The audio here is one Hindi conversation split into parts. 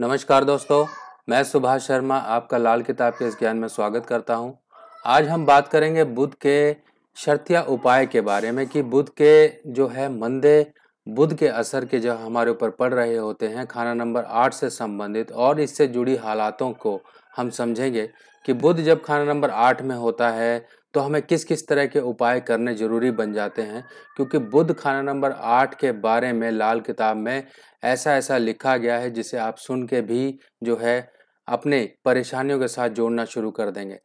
नमस्कार दोस्तों मैं सुभाष शर्मा आपका लाल किताब के इस ज्ञान में स्वागत करता हूं। आज हम बात करेंगे बुद्ध के शर्तिया उपाय के बारे में कि बुद्ध के जो है मंदे बुद्ध के असर के जो हमारे ऊपर पड़ रहे होते हैं खाना नंबर आठ से संबंधित और इससे जुड़ी हालातों को हम समझेंगे कि बुद्ध जब खाना नंबर आठ में होता है तो हमें किस किस तरह के उपाय करने ज़रूरी बन जाते हैं क्योंकि बुद्ध खाना नंबर आठ के बारे में लाल किताब में ऐसा ऐसा लिखा गया है जिसे आप सुन के भी जो है अपने परेशानियों के साथ जोड़ना शुरू कर देंगे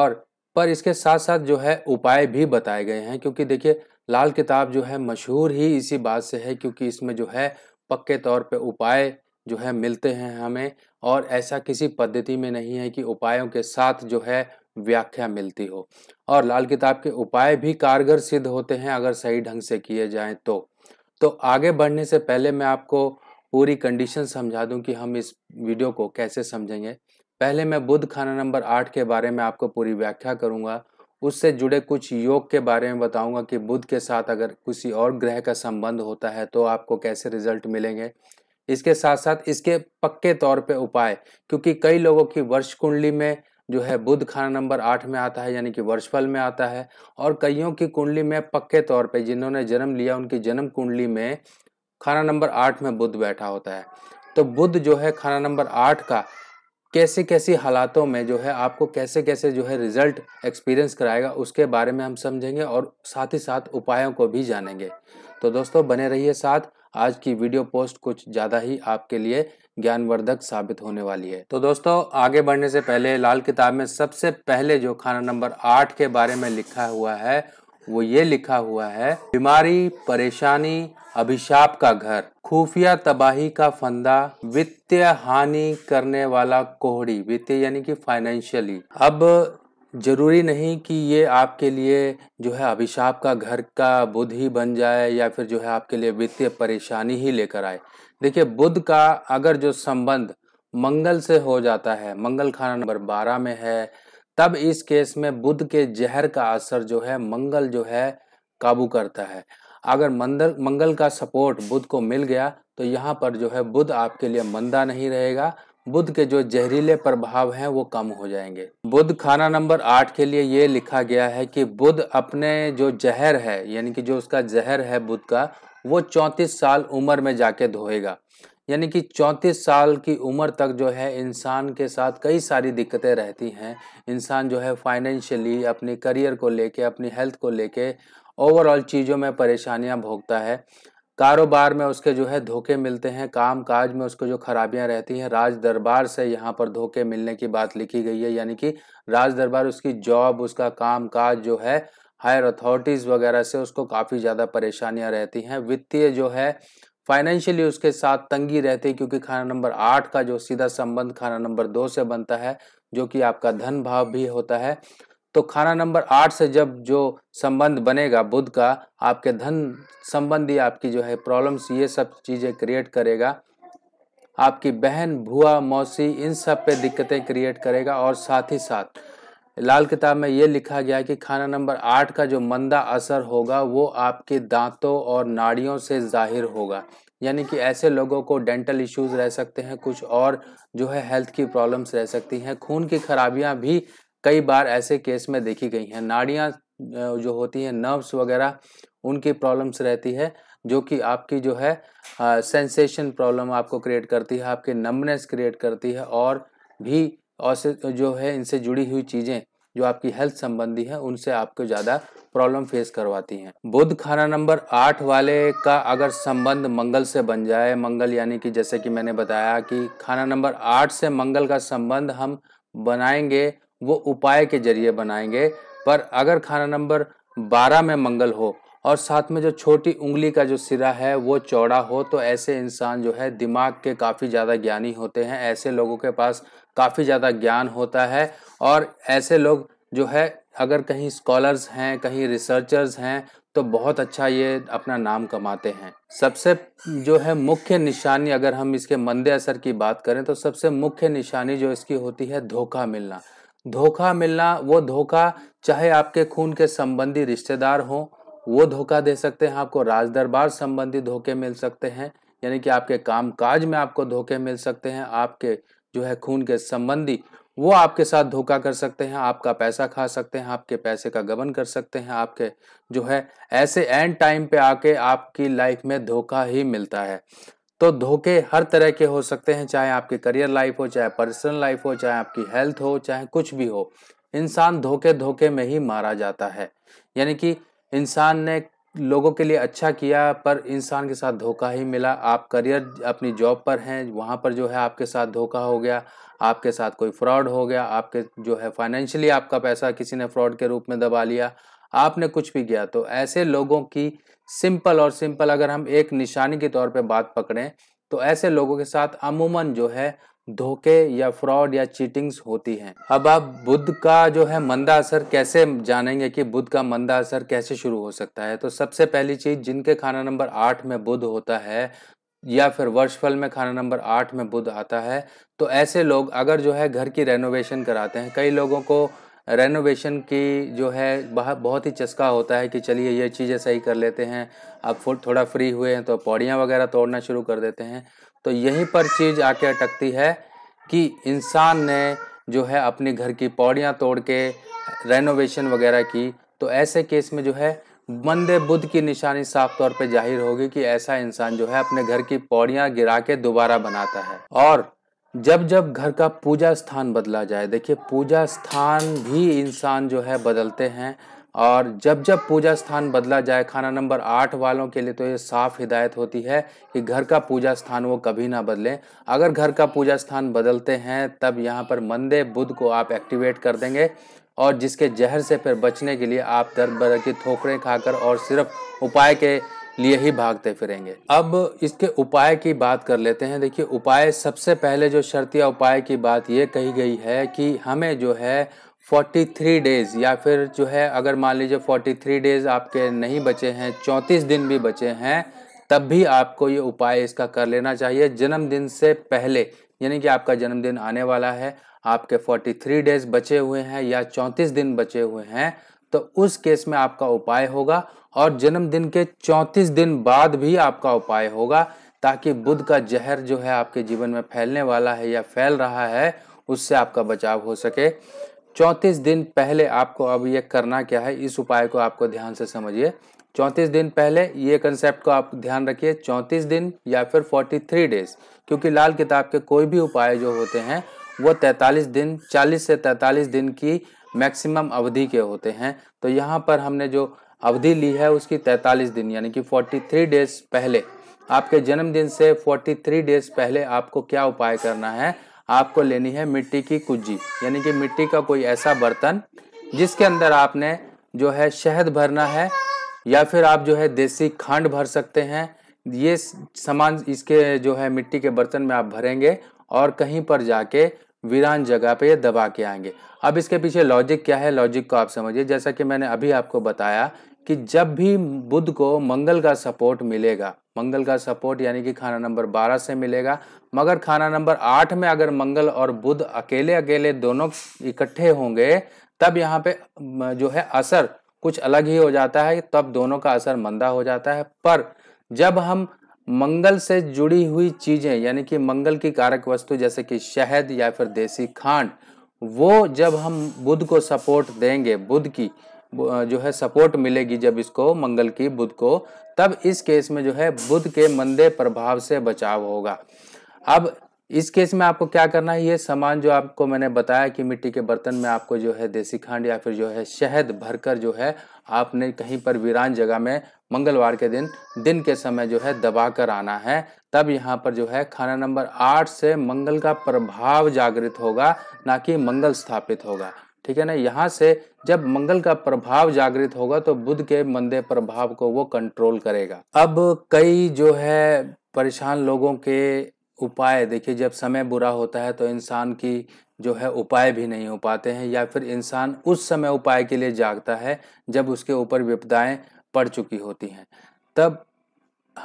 और पर इसके साथ साथ जो है उपाय भी बताए गए हैं क्योंकि देखिए लाल किताब जो है मशहूर ही इसी बात से है क्योंकि इसमें जो है पक्के तौर पे उपाय जो है मिलते हैं हमें और ऐसा किसी पद्धति में नहीं है कि उपायों के साथ जो है व्याख्या मिलती हो और लाल किताब के उपाय भी कारगर सिद्ध होते हैं अगर सही ढंग से किए जाएं तो तो आगे बढ़ने से पहले मैं आपको पूरी कंडीशन समझा दूं कि हम इस वीडियो को कैसे समझेंगे पहले मैं बुद्ध खाना नंबर आठ के बारे में आपको पूरी व्याख्या करूंगा उससे जुड़े कुछ योग के बारे में बताऊंगा कि बुद्ध के साथ अगर किसी और ग्रह का संबंध होता है तो आपको कैसे रिजल्ट मिलेंगे इसके साथ साथ इसके पक्के तौर पे उपाय क्योंकि कई लोगों की वर्ष कुंडली में जो है बुध खाना नंबर आठ में आता है यानी कि वर्षफल में आता है और कईयों की कुंडली में पक्के तौर पे जिन्होंने जन्म लिया उनकी जन्म कुंडली में खाना नंबर आठ में बुध बैठा होता है तो बुध जो है खाना नंबर आठ का कैसे कैसी हालातों में जो है आपको कैसे कैसे जो है रिजल्ट एक्सपीरियंस कराएगा उसके बारे में हम समझेंगे और साथ ही साथ उपायों को भी जानेंगे तो दोस्तों बने रहिए साथ आज की वीडियो पोस्ट कुछ ज़्यादा ही आपके लिए ज्ञानवर्धक साबित होने वाली है तो दोस्तों आगे बढ़ने से पहले लाल किताब में सबसे पहले जो खाना नंबर आठ के बारे में लिखा हुआ है वो ये लिखा हुआ है बीमारी परेशानी अभिशाप का घर खुफिया तबाही का फंदा वित्तीय हानि करने वाला कोहड़ी वित्तीय यानी कि फाइनेंशियली अब ज़रूरी नहीं कि ये आपके लिए जो है अभिशाप का घर का बुध ही बन जाए या फिर जो है आपके लिए वित्तीय परेशानी ही लेकर आए देखिए बुध का अगर जो संबंध मंगल से हो जाता है मंगल खाना नंबर बारह में है तब इस केस में बुध के जहर का असर जो है मंगल जो है काबू करता है अगर मंगल मंगल का सपोर्ट बुध को मिल गया तो यहाँ पर जो है बुध आपके लिए मंदा नहीं रहेगा बुध के जो जहरीले प्रभाव हैं वो कम हो जाएंगे बुध खाना नंबर आठ के लिए ये लिखा गया है कि बुध अपने जो जहर है यानी कि जो उसका जहर है बुध का वो चौंतीस साल उम्र में जाके धोएगा यानी कि चौंतीस साल की उम्र तक जो है इंसान के साथ कई सारी दिक्कतें रहती हैं इंसान जो है फाइनेंशियली अपने करियर को लेके अपनी हेल्थ को लेके ओवरऑल चीज़ों में परेशानियां भोगता है कारोबार में उसके जो है धोखे मिलते हैं काम काज में उसको जो खराबियां रहती हैं राज दरबार से यहाँ पर धोखे मिलने की बात लिखी गई है यानी कि राज दरबार उसकी जॉब उसका काम काज जो है हायर अथॉरिटीज़ वगैरह से उसको काफ़ी ज़्यादा परेशानियां रहती हैं वित्तीय जो है फाइनेंशियली उसके साथ तंगी रहती है क्योंकि खाना नंबर आठ का जो सीधा संबंध खाना नंबर दो से बनता है जो कि आपका धन भाव भी होता है तो खाना नंबर आठ से जब जो संबंध बनेगा बुद्ध का आपके धन संबंधी आपकी जो है प्रॉब्लम्स ये सब चीज़ें क्रिएट करेगा आपकी बहन भुआ मौसी इन सब पे दिक्कतें क्रिएट करेगा और साथ ही साथ लाल किताब में ये लिखा गया कि खाना नंबर आठ का जो मंदा असर होगा वो आपके दांतों और नाड़ियों से जाहिर होगा यानी कि ऐसे लोगों को डेंटल इश्यूज रह सकते हैं कुछ और जो है हेल्थ की प्रॉब्लम्स रह सकती हैं खून की खराबियां भी कई बार ऐसे केस में देखी गई हैं नाड़ियाँ जो होती हैं नर्व्स वगैरह उनकी प्रॉब्लम्स रहती है जो कि आपकी जो है सेंसेशन प्रॉब्लम आपको क्रिएट करती है आपके नमनेस क्रिएट करती है और भी और जो है इनसे जुड़ी हुई चीज़ें जो आपकी हेल्थ संबंधी है उनसे आपको ज़्यादा प्रॉब्लम फेस करवाती हैं बुद्ध खाना नंबर आठ वाले का अगर संबंध मंगल से बन जाए मंगल यानी कि जैसे कि मैंने बताया कि खाना नंबर आठ से मंगल का संबंध हम बनाएंगे वो उपाय के जरिए बनाएंगे पर अगर खाना नंबर बारह में मंगल हो और साथ में जो छोटी उंगली का जो सिरा है वो चौड़ा हो तो ऐसे इंसान जो है दिमाग के काफ़ी ज़्यादा ज्ञानी होते हैं ऐसे लोगों के पास काफ़ी ज़्यादा ज्ञान होता है और ऐसे लोग जो है अगर कहीं स्कॉलर्स हैं कहीं रिसर्चर्स हैं तो बहुत अच्छा ये अपना नाम कमाते हैं सबसे जो है मुख्य निशानी अगर हम इसके मंदे असर की बात करें तो सबसे मुख्य निशानी जो इसकी होती है धोखा मिलना धोखा मिलना वो धोखा चाहे आपके खून के संबंधी रिश्तेदार हो वो धोखा दे सकते हैं आपको राजदरबार संबंधी धोखे मिल सकते हैं यानी कि आपके काम काज में आपको धोखे मिल सकते हैं आपके जो है खून के संबंधी वो आपके साथ धोखा कर सकते हैं आपका पैसा खा सकते हैं आपके पैसे का गबन कर सकते हैं आपके जो है ऐसे एंड टाइम पे आके आपकी लाइफ में धोखा ही मिलता है तो धोखे हर तरह के हो सकते हैं चाहे आपके करियर लाइफ हो चाहे पर्सनल लाइफ हो चाहे आपकी हेल्थ हो चाहे कुछ भी हो इंसान धोखे धोखे में ही मारा जाता है यानी कि इंसान ने लोगों के लिए अच्छा किया पर इंसान के साथ धोखा ही मिला आप करियर अपनी जॉब पर हैं वहाँ पर जो है आपके साथ धोखा हो गया आपके साथ कोई फ्रॉड हो गया आपके जो है फाइनेंशियली आपका पैसा किसी ने फ्रॉड के रूप में दबा लिया आपने कुछ भी किया तो ऐसे लोगों की सिंपल और सिंपल अगर हम एक निशानी के तौर पे बात पकड़ें तो ऐसे लोगों के साथ अमूमन जो है धोखे या फ्रॉड या चीटिंग्स होती हैं अब आप बुद्ध का जो है मंदा असर कैसे जानेंगे कि बुद्ध का मंदा असर कैसे शुरू हो सकता है तो सबसे पहली चीज जिनके खाना नंबर आठ में बुद्ध होता है या फिर वर्षफल में खाना नंबर आठ में बुद्ध आता है तो ऐसे लोग अगर जो है घर की रेनोवेशन कराते हैं कई लोगों को रेनोवेशन की जो है बहुत ही चस्का होता है कि चलिए ये चीज़ें सही कर लेते हैं अब थोड़ा फ्री हुए हैं तो पौड़ियाँ वगैरह तोड़ना शुरू कर देते हैं तो यहीं पर चीज़ आके अटकती है कि इंसान ने जो है अपने घर की पौड़ियाँ तोड़ के रेनोवेशन वगैरह की तो ऐसे केस में जो है मंदे बुद्ध की निशानी साफ तौर पर जाहिर होगी कि ऐसा इंसान जो है अपने घर की पौड़ियाँ गिरा के दोबारा बनाता है और जब जब घर का पूजा स्थान बदला जाए देखिए पूजा स्थान भी इंसान जो है बदलते हैं और जब जब पूजा स्थान बदला जाए खाना नंबर आठ वालों के लिए तो ये साफ हिदायत होती है कि घर का पूजा स्थान वो कभी ना बदलें अगर घर का पूजा स्थान बदलते हैं तब यहाँ पर मंदे बुद्ध को आप एक्टिवेट कर देंगे और जिसके जहर से फिर बचने के लिए आप दर्द बदर की ठोकरें खाकर और सिर्फ उपाय के लिए ही भागते फिरेंगे अब इसके उपाय की बात कर लेते हैं देखिए उपाय सबसे पहले जो शर्तिया उपाय की बात ये कही गई है कि हमें जो है 43 डेज़ या फिर जो है अगर मान लीजिए 43 डेज़ आपके नहीं बचे हैं 34 दिन भी बचे हैं तब भी आपको ये उपाय इसका कर लेना चाहिए जन्मदिन से पहले यानी कि आपका जन्मदिन आने वाला है आपके 43 डेज़ बचे हुए हैं या 34 दिन बचे हुए हैं तो उस केस में आपका उपाय होगा और जन्मदिन के 34 दिन बाद भी आपका उपाय होगा ताकि बुध का जहर जो है आपके जीवन में फैलने वाला है या फैल रहा है उससे आपका बचाव हो सके 34 दिन पहले आपको अब ये करना क्या है इस उपाय को आपको ध्यान से समझिए 34 दिन पहले ये कंसेप्ट को आप ध्यान रखिए 34 दिन या फिर 43 डेज क्योंकि लाल किताब के कोई भी उपाय जो होते हैं वो 43 दिन 40 से 43 दिन की मैक्सिमम अवधि के होते हैं तो यहाँ पर हमने जो अवधि ली है उसकी 43 दिन यानी कि 43 डेज पहले आपके जन्मदिन से 43 डेज पहले आपको क्या उपाय करना है आपको लेनी है मिट्टी की कुज्जी यानी कि मिट्टी का कोई ऐसा बर्तन जिसके अंदर आपने जो है शहद भरना है या फिर आप जो है देसी खांड भर सकते हैं ये सामान इसके जो है मिट्टी के बर्तन में आप भरेंगे और कहीं पर जाके वीरान जगह पे ये दबा के आएंगे अब इसके पीछे लॉजिक क्या है लॉजिक को आप समझिए जैसा कि मैंने अभी आपको बताया कि जब भी बुद्ध को मंगल का सपोर्ट मिलेगा मंगल का सपोर्ट यानी कि खाना नंबर 12 से मिलेगा मगर खाना नंबर 8 में अगर मंगल और बुद्ध अकेले अकेले दोनों इकट्ठे होंगे तब यहाँ पे जो है असर कुछ अलग ही हो जाता है तब दोनों का असर मंदा हो जाता है पर जब हम मंगल से जुड़ी हुई चीज़ें यानी कि मंगल की कारक वस्तु जैसे कि शहद या फिर देसी खांड वो जब हम बुद्ध को सपोर्ट देंगे बुद्ध की जो है सपोर्ट मिलेगी जब इसको मंगल की बुध को तब इस केस में जो है बुध के मंदे प्रभाव से बचाव होगा अब इस केस में आपको क्या करना है ये सामान जो आपको मैंने बताया कि मिट्टी के बर्तन में आपको जो है देसी खांड या फिर जो है शहद भरकर जो है आपने कहीं पर वीरान जगह में मंगलवार के दिन दिन के समय जो है दबा कर आना है तब यहाँ पर जो है खाना नंबर आठ से मंगल का प्रभाव जागृत होगा ना कि मंगल स्थापित होगा ठीक है ना यहाँ से जब मंगल का प्रभाव जागृत होगा तो बुध के मंदे प्रभाव को वो कंट्रोल करेगा अब कई जो है परेशान लोगों के उपाय देखिए जब समय बुरा होता है तो इंसान की जो है उपाय भी नहीं हो पाते हैं या फिर इंसान उस समय उपाय के लिए जागता है जब उसके ऊपर विपदाएं पड़ चुकी होती हैं तब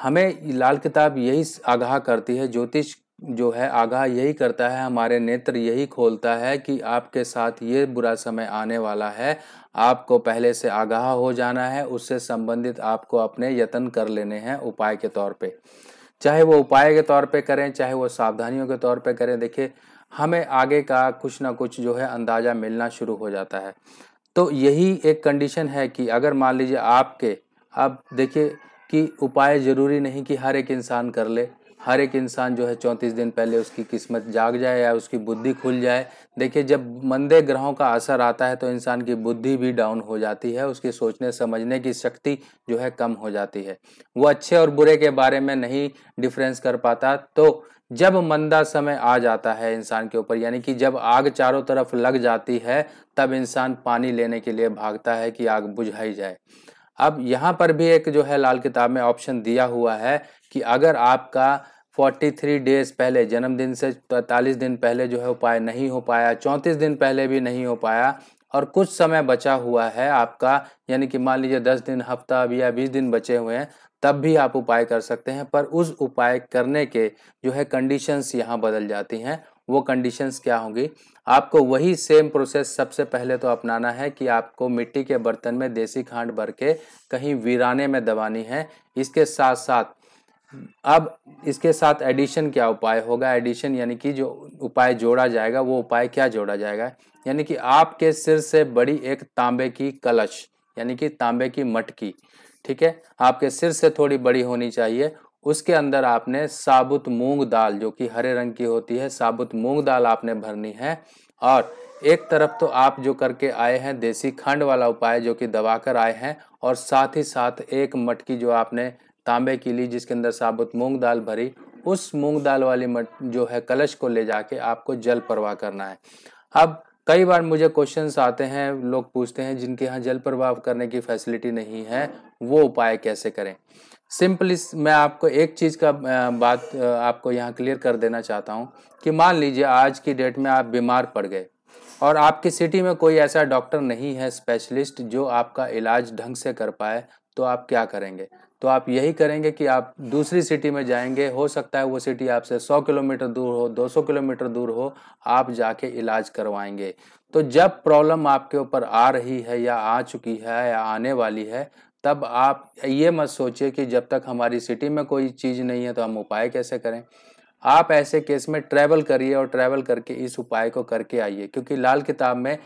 हमें लाल किताब यही आगाह करती है ज्योतिष जो है आगाह यही करता है हमारे नेत्र यही खोलता है कि आपके साथ ये बुरा समय आने वाला है आपको पहले से आगाह हो जाना है उससे संबंधित आपको अपने यत्न कर लेने हैं उपाय के तौर पे चाहे वो उपाय के तौर पे करें चाहे वो सावधानियों के तौर पे करें देखिए हमें आगे का कुछ ना कुछ जो है अंदाज़ा मिलना शुरू हो जाता है तो यही एक कंडीशन है कि अगर मान लीजिए आपके अब देखिए कि उपाय ज़रूरी नहीं कि हर एक इंसान कर ले हर एक इंसान जो है चौंतीस दिन पहले उसकी किस्मत जाग जाए या उसकी बुद्धि खुल जाए देखिए जब मंदे ग्रहों का असर आता है तो इंसान की बुद्धि भी डाउन हो जाती है उसकी सोचने समझने की शक्ति जो है कम हो जाती है वो अच्छे और बुरे के बारे में नहीं डिफरेंस कर पाता तो जब मंदा समय आ जाता है इंसान के ऊपर यानी कि जब आग चारों तरफ लग जाती है तब इंसान पानी लेने के लिए भागता है कि आग बुझाई जाए अब यहाँ पर भी एक जो है लाल किताब में ऑप्शन दिया हुआ है कि अगर आपका फोर्टी थ्री डेज पहले जन्मदिन से पैंतालीस दिन पहले जो है उपाय नहीं हो पाया चौंतीस दिन पहले भी नहीं हो पाया और कुछ समय बचा हुआ है आपका यानी कि मान लीजिए दस दिन हफ्ता या बीस दिन बचे हुए हैं तब भी आप उपाय कर सकते हैं पर उस उपाय करने के जो है कंडीशंस यहाँ बदल जाती हैं वो कंडीशंस क्या होंगी आपको वही सेम प्रोसेस सबसे पहले तो अपनाना है कि आपको मिट्टी के बर्तन में देसी खांड भर के कहीं वीराने में दबानी है इसके साथ साथ अब इसके साथ एडिशन क्या उपाय होगा एडिशन यानी कि जो उपाय जोड़ा जाएगा वो उपाय क्या जोड़ा जाएगा यानी कि आपके सिर से बड़ी एक तांबे की कलश यानी कि तांबे की मटकी ठीक है आपके सिर से थोड़ी बड़ी होनी चाहिए उसके अंदर आपने साबुत मूंग दाल जो कि हरे रंग की होती है साबुत मूंग दाल आपने भरनी है और एक तरफ तो आप जो करके आए हैं देसी खंड वाला उपाय जो कि दबा कर आए हैं और साथ ही साथ एक मटकी जो आपने तांबे की ली जिसके अंदर साबुत मूंग दाल भरी उस मूंग दाल वाली मट जो है कलश को ले जाके आपको जल प्रवाह करना है अब कई बार मुझे क्वेश्चंस आते हैं लोग पूछते हैं जिनके यहाँ जल प्रवाह करने की फैसिलिटी नहीं है वो उपाय कैसे करें सिंपली मैं आपको एक चीज़ का बात आपको यहाँ क्लियर कर देना चाहता हूँ कि मान लीजिए आज की डेट में आप बीमार पड़ गए और आपकी सिटी में कोई ऐसा डॉक्टर नहीं है स्पेशलिस्ट जो आपका इलाज ढंग से कर पाए तो आप क्या करेंगे तो आप यही करेंगे कि आप दूसरी सिटी में जाएंगे हो सकता है वो सिटी आपसे 100 किलोमीटर दूर हो 200 किलोमीटर दूर हो आप जाके इलाज करवाएंगे तो जब प्रॉब्लम आपके ऊपर आ रही है या आ चुकी है या आने वाली है तब आप ये मत सोचिए कि जब तक हमारी सिटी में कोई चीज़ नहीं है तो हम उपाय कैसे करें आप ऐसे केस में ट्रैवल करिए और ट्रैवल करके इस उपाय को करके आइए क्योंकि लाल किताब में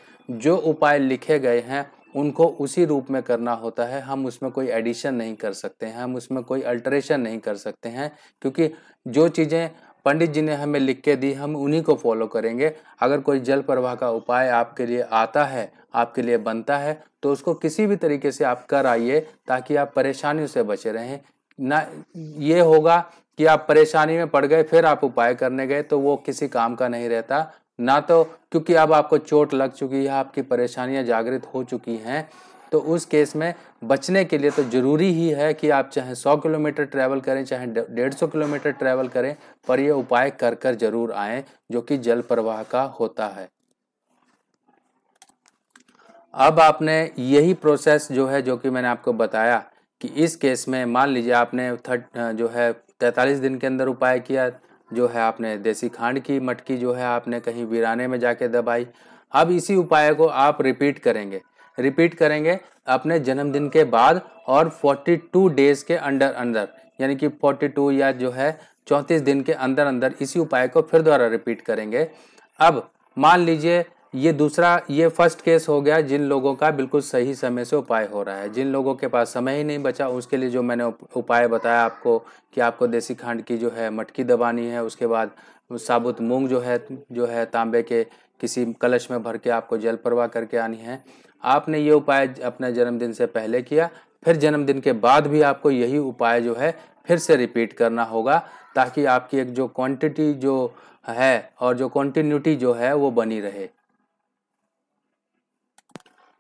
जो उपाय लिखे गए हैं उनको उसी रूप में करना होता है हम उसमें कोई एडिशन नहीं कर सकते हैं हम उसमें कोई अल्ट्रेशन नहीं कर सकते हैं क्योंकि जो चीज़ें पंडित जी ने हमें लिख के दी हम उन्हीं को फॉलो करेंगे अगर कोई जल प्रवाह का उपाय आपके लिए आता है आपके लिए बनता है तो उसको किसी भी तरीके से आप कर आइए ताकि आप परेशानियों से बचे रहें ना ये होगा कि आप परेशानी में पड़ गए फिर आप उपाय करने गए तो वो किसी काम का नहीं रहता ना तो क्योंकि अब आपको चोट लग चुकी है आपकी परेशानियां जागृत हो चुकी हैं तो उस केस में बचने के लिए तो ज़रूरी ही है कि आप चाहे 100 किलोमीटर ट्रैवल करें चाहे 150 किलोमीटर ट्रैवल करें पर यह उपाय कर कर जरूर आए जो कि जल प्रवाह का होता है अब आपने यही प्रोसेस जो है जो कि मैंने आपको बताया कि इस केस में मान लीजिए आपने थर्ट जो है तैंतालीस दिन के अंदर उपाय किया जो है आपने देसी खांड की मटकी जो है आपने कहीं वीराने में जाके दबाई अब इसी उपाय को आप रिपीट करेंगे रिपीट करेंगे अपने जन्मदिन के बाद और 42 डेज के अंडर अंदर यानी कि 42 या जो है 34 दिन के अंदर अंदर इसी उपाय को फिर द्वारा रिपीट करेंगे अब मान लीजिए ये दूसरा ये फर्स्ट केस हो गया जिन लोगों का बिल्कुल सही समय से उपाय हो रहा है जिन लोगों के पास समय ही नहीं बचा उसके लिए जो मैंने उपाय बताया आपको कि आपको देसी खांड की जो है मटकी दबानी है उसके बाद साबुत मूंग जो है जो है तांबे के किसी कलश में भर के आपको जल प्रवाह करके आनी है आपने ये उपाय अपने जन्मदिन से पहले किया फिर जन्मदिन के बाद भी आपको यही उपाय जो है फिर से रिपीट करना होगा ताकि आपकी एक जो क्वांटिटी जो है और जो कॉन्टीन्यूटी जो है वो बनी रहे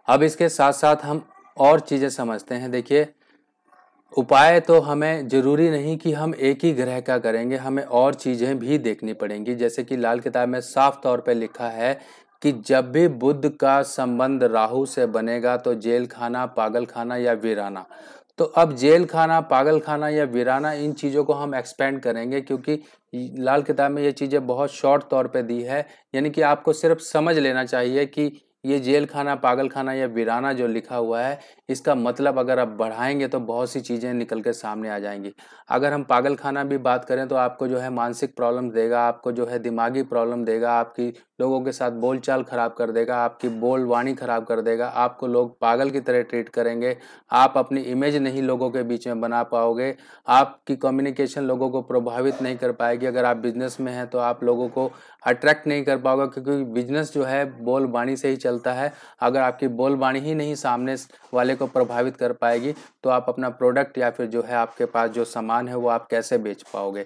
अब इसके साथ साथ हम और चीज़ें समझते हैं देखिए उपाय तो हमें ज़रूरी नहीं कि हम एक ही ग्रह का करेंगे हमें और चीज़ें भी देखनी पड़ेंगी जैसे कि लाल किताब में साफ तौर पर लिखा है कि जब भी बुद्ध का संबंध राहु से बनेगा तो जेल खाना पागल खाना या वीराना तो अब जेल खाना पागल खाना या वीराना इन चीज़ों को हम एक्सपेंड करेंगे क्योंकि लाल किताब में ये चीज़ें बहुत शॉर्ट तौर पे दी है यानी कि आपको सिर्फ समझ लेना चाहिए कि ये जेल खाना पागल खाना या वीराना जो लिखा हुआ है इसका मतलब अगर आप बढ़ाएंगे तो बहुत सी चीज़ें निकल के सामने आ जाएंगी अगर हम पागल खाना भी बात करें तो आपको जो है मानसिक प्रॉब्लम देगा आपको जो है दिमागी प्रॉब्लम देगा आपकी लोगों के साथ बोलचाल ख़राब कर देगा आपकी बोल वाणी ख़राब कर देगा आपको लोग पागल की तरह ट्रीट करेंगे आप अपनी इमेज नहीं लोगों के बीच में बना पाओगे आपकी कम्युनिकेशन लोगों को प्रभावित नहीं कर पाएगी अगर आप बिजनेस में हैं तो आप लोगों को अट्रैक्ट नहीं कर पाओगे क्योंकि बिजनेस जो है बोल वाणी से ही चलता है अगर आपकी बोल वाणी ही नहीं सामने वाले को प्रभावित कर पाएगी तो आप अपना प्रोडक्ट या फिर जो है आपके पास जो सामान है वो आप कैसे बेच पाओगे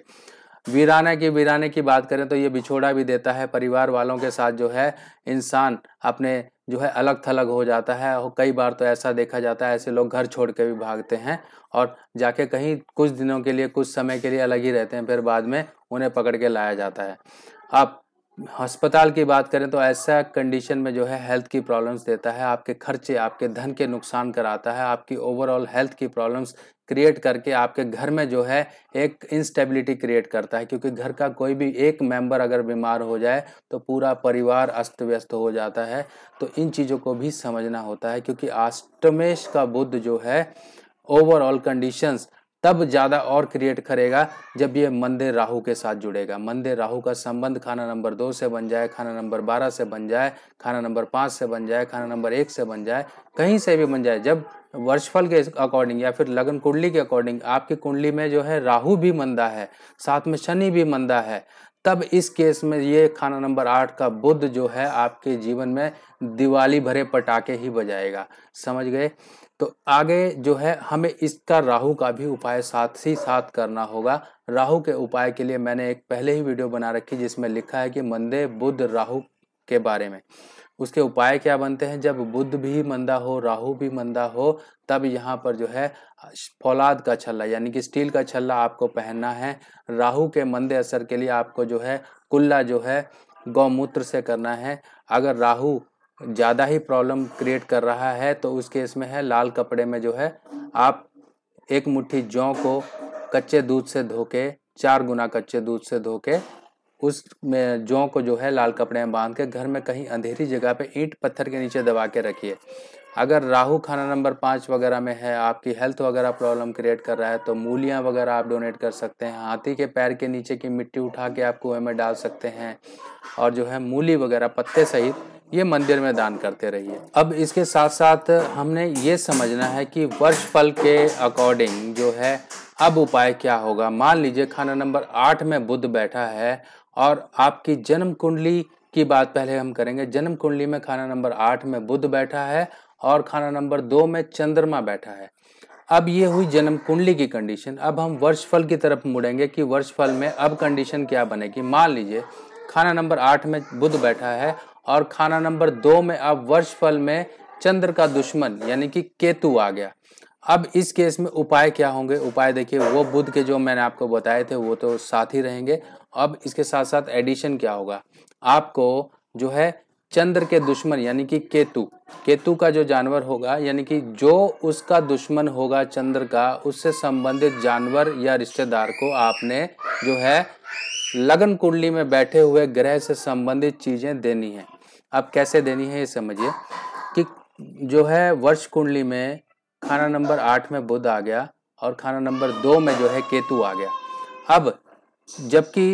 वीराना की वीराने की बात करें तो ये बिछोड़ा भी देता है परिवार वालों के साथ जो है इंसान अपने जो है अलग थलग हो जाता है और कई बार तो ऐसा देखा जाता है ऐसे लोग घर छोड़ के भी भागते हैं और जाके कहीं कुछ दिनों के लिए कुछ समय के लिए अलग ही रहते हैं फिर बाद में उन्हें पकड़ के लाया जाता है अब अस्पताल की बात करें तो ऐसा कंडीशन में जो है हेल्थ की प्रॉब्लम्स देता है आपके खर्चे आपके धन के नुकसान कराता है आपकी ओवरऑल हेल्थ की प्रॉब्लम्स क्रिएट करके आपके घर में जो है एक इंस्टेबिलिटी क्रिएट करता है क्योंकि घर का कोई भी एक मेंबर अगर बीमार हो जाए तो पूरा परिवार अस्त व्यस्त हो जाता है तो इन चीज़ों को भी समझना होता है क्योंकि अष्टमेश का बुद्ध जो है ओवरऑल कंडीशंस तब ज़्यादा और क्रिएट करेगा जब ये मंदिर राहु के साथ जुड़ेगा मंदिर राहु का संबंध खाना नंबर दो से बन जाए खाना नंबर बारह से बन जाए खाना नंबर पाँच से बन जाए खाना नंबर एक से बन जाए कहीं से भी बन जाए जब वर्षफल के अकॉर्डिंग या फिर लगन कुंडली के अकॉर्डिंग आपकी कुंडली में जो है राहु भी मंदा है साथ में शनि भी मंदा है तब इस केस में ये खाना नंबर आठ का बुद्ध जो है आपके जीवन में दिवाली भरे पटाखे ही बजाएगा समझ गए तो आगे जो है हमें इसका राहु का भी उपाय साथ ही साथ करना होगा राहु के उपाय के लिए मैंने एक पहले ही वीडियो बना रखी जिसमें लिखा है कि मंदे बुद्ध राहु के बारे में उसके उपाय क्या बनते हैं जब बुद्ध भी मंदा हो राहु भी मंदा हो तब यहाँ पर जो है फौलाद का छल्ला यानी कि स्टील का छल्ला आपको पहनना है राहु के मंदे असर के लिए आपको जो है कुल्ला जो है गौमूत्र से करना है अगर राहु ज़्यादा ही प्रॉब्लम क्रिएट कर रहा है तो उस केस में है लाल कपड़े में जो है आप एक मुट्ठी जौ को कच्चे दूध से धो के चार गुना कच्चे दूध से धो के उस में जौ को जो है लाल कपड़े में बांध के घर में कहीं अंधेरी जगह पे ईंट पत्थर के नीचे दबा के रखिए अगर राहु खाना नंबर पाँच वगैरह में है आपकी हेल्थ वगैरह प्रॉब्लम क्रिएट कर रहा है तो मूलियाँ वगैरह आप डोनेट कर सकते हैं हाथी के पैर के नीचे की मिट्टी उठा के आप कुएँ में डाल सकते हैं और जो है मूली वगैरह पत्ते सहित ये मंदिर में दान करते रहिए अब इसके साथ साथ हमने ये समझना है कि वर्ष फल के अकॉर्डिंग जो है अब उपाय क्या होगा मान लीजिए खाना नंबर आठ में बुद्ध बैठा है और आपकी जन्म कुंडली की बात पहले हम करेंगे जन्म कुंडली में खाना नंबर आठ में बुद्ध बैठा है और खाना नंबर दो में चंद्रमा बैठा है अब ये हुई जन्म कुंडली की कंडीशन अब हम वर्षफल की तरफ मुड़ेंगे कि वर्षफल में अब कंडीशन क्या बनेगी मान लीजिए खाना नंबर आठ में बुद्ध बैठा है और खाना नंबर दो में अब वर्ष फल में चंद्र का दुश्मन यानी कि केतु आ गया अब इस केस में उपाय क्या होंगे उपाय देखिए वो बुध के जो मैंने आपको बताए थे वो तो साथ ही रहेंगे अब इसके साथ साथ एडिशन क्या होगा आपको जो है चंद्र के दुश्मन यानी कि केतु केतु का जो जानवर होगा यानी कि जो उसका दुश्मन होगा चंद्र का उससे संबंधित जानवर या रिश्तेदार को आपने जो है लगन कुंडली में बैठे हुए ग्रह से संबंधित चीज़ें देनी है अब कैसे देनी है ये समझिए कि जो है वर्ष कुंडली में खाना नंबर आठ में बुध आ गया और खाना नंबर दो में जो है केतु आ गया अब जबकि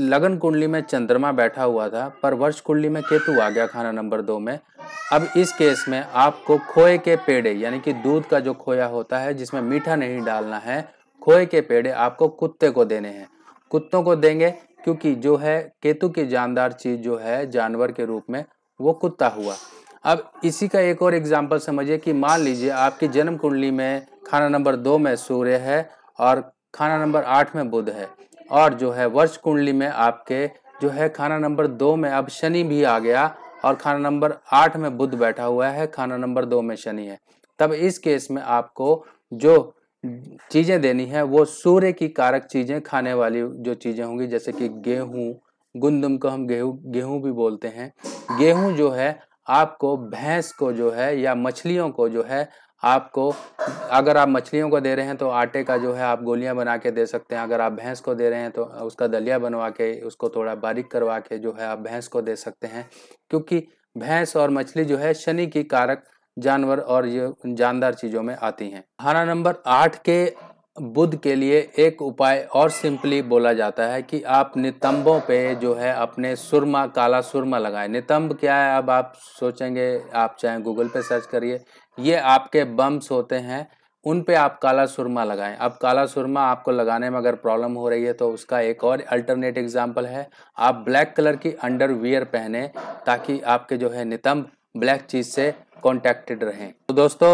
लगन कुंडली में चंद्रमा बैठा हुआ था पर वर्ष कुंडली में केतु आ गया खाना नंबर दो में अब इस केस में आपको खोए के पेड़े यानी कि दूध का जो खोया होता है जिसमें मीठा नहीं डालना है खोए के पेड़े आपको कुत्ते को देने हैं कुत्तों को देंगे क्योंकि जो है केतु की जानदार चीज़ जो है जानवर के रूप में वो कुत्ता हुआ अब इसी का एक और एग्जाम्पल समझिए कि मान लीजिए आपकी जन्म कुंडली में खाना नंबर दो में सूर्य है और खाना नंबर आठ में बुध है और जो है वर्ष कुंडली में आपके जो है खाना नंबर दो में अब शनि भी आ गया और खाना नंबर आठ में बुध बैठा हुआ है खाना नंबर दो में शनि है तब इस केस में आपको जो चीज़ें देनी है वो सूर्य की कारक चीज़ें खाने वाली जो चीज़ें होंगी जैसे कि गेहूँ गुंदम को हम गेहूँ गेहूँ भी बोलते हैं गेहूँ जो है आपको भैंस को जो है या मछलियों को जो है आपको अगर आप मछलियों को दे रहे हैं तो आटे का जो है आप गोलियां बना के दे सकते हैं अगर आप भैंस को दे रहे हैं तो उसका दलिया बनवा के उसको थोड़ा बारीक करवा के जो है आप भैंस को दे सकते हैं क्योंकि भैंस और मछली जो है शनि की कारक जानवर और ये जानदार चीज़ों में आती हैं खाना नंबर आठ के बुद्ध के लिए एक उपाय और सिंपली बोला जाता है कि आप नितंबों पे जो है अपने सुरमा काला सुरमा लगाएं नितंब क्या है अब आप सोचेंगे आप चाहे गूगल पे सर्च करिए ये आपके बम्स होते हैं उन पे आप काला सुरमा लगाएं अब काला सुरमा आपको लगाने में अगर प्रॉब्लम हो रही है तो उसका एक और अल्टरनेट एग्जाम्पल है आप ब्लैक कलर की अंडरवियर पहने ताकि आपके जो है नितंब ब्लैक चीज़ से कॉन्टेक्टेड रहें तो दोस्तों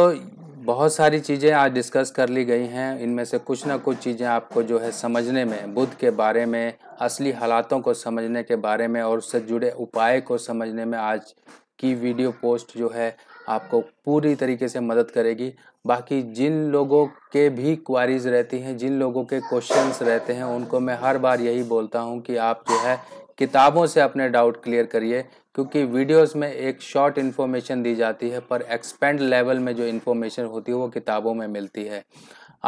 बहुत सारी चीज़ें आज डिस्कस कर ली गई हैं इनमें से कुछ ना कुछ चीज़ें आपको जो है समझने में बुद्ध के बारे में असली हालातों को समझने के बारे में और उससे जुड़े उपाय को समझने में आज की वीडियो पोस्ट जो है आपको पूरी तरीके से मदद करेगी बाकी जिन लोगों के भी क्वारीज रहती हैं जिन लोगों के क्वेश्चंस रहते हैं उनको मैं हर बार यही बोलता हूँ कि आप जो है किताबों से अपने डाउट क्लियर करिए क्योंकि वीडियोस में एक शॉर्ट इन्फॉर्मेशन दी जाती है पर एक्सपेंड लेवल में जो इन्फॉर्मेशन होती है वो किताबों में मिलती है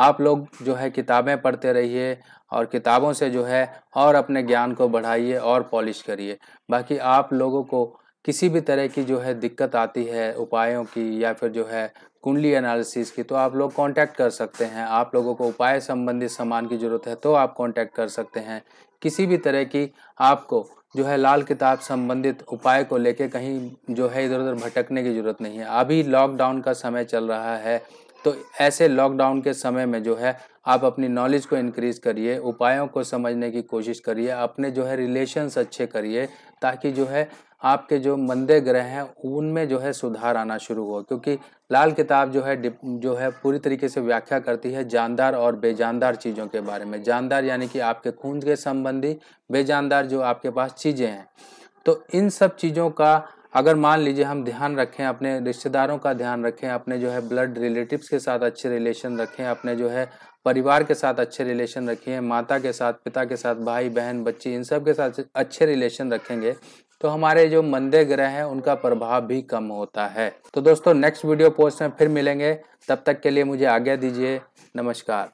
आप लोग जो है किताबें पढ़ते रहिए और किताबों से जो है और अपने ज्ञान को बढ़ाइए और पॉलिश करिए बाकी आप लोगों को किसी भी तरह की जो है दिक्कत आती है उपायों की या फिर जो है कुंडली एनालिसिस की तो आप लोग कांटेक्ट कर सकते हैं आप लोगों को उपाय संबंधित सामान की ज़रूरत है तो आप कांटेक्ट कर सकते हैं किसी भी तरह की आपको जो है लाल किताब संबंधित उपाय को लेके कहीं जो है इधर उधर भटकने की ज़रूरत नहीं है अभी लॉकडाउन का समय चल रहा है तो ऐसे लॉकडाउन के समय में जो है आप अपनी नॉलेज को इंक्रीज़ करिए उपायों को समझने की कोशिश करिए अपने जो है रिलेशन्स अच्छे करिए ताकि जो है आपके जो मंदे ग्रह हैं उनमें जो है सुधार आना शुरू हो क्योंकि लाल किताब जो है जो है पूरी तरीके से व्याख्या करती है जानदार और बेजानदार चीज़ों के बारे में जानदार यानी कि आपके खून के संबंधी बेजानदार जो आपके पास चीज़ें हैं तो इन सब चीज़ों का अगर मान लीजिए हम ध्यान रखें अपने रिश्तेदारों का ध्यान रखें अपने जो है ब्लड रिलेटिव्स के साथ अच्छे रिलेशन रखें अपने जो है परिवार के साथ अच्छे रिलेशन रखें माता के साथ पिता के साथ भाई बहन बच्ची इन सब के साथ अच्छे रिलेशन रखेंगे तो हमारे जो मंदे ग्रह हैं उनका प्रभाव भी कम होता है तो दोस्तों नेक्स्ट वीडियो पोस्ट में फिर मिलेंगे तब तक के लिए मुझे आज्ञा दीजिए नमस्कार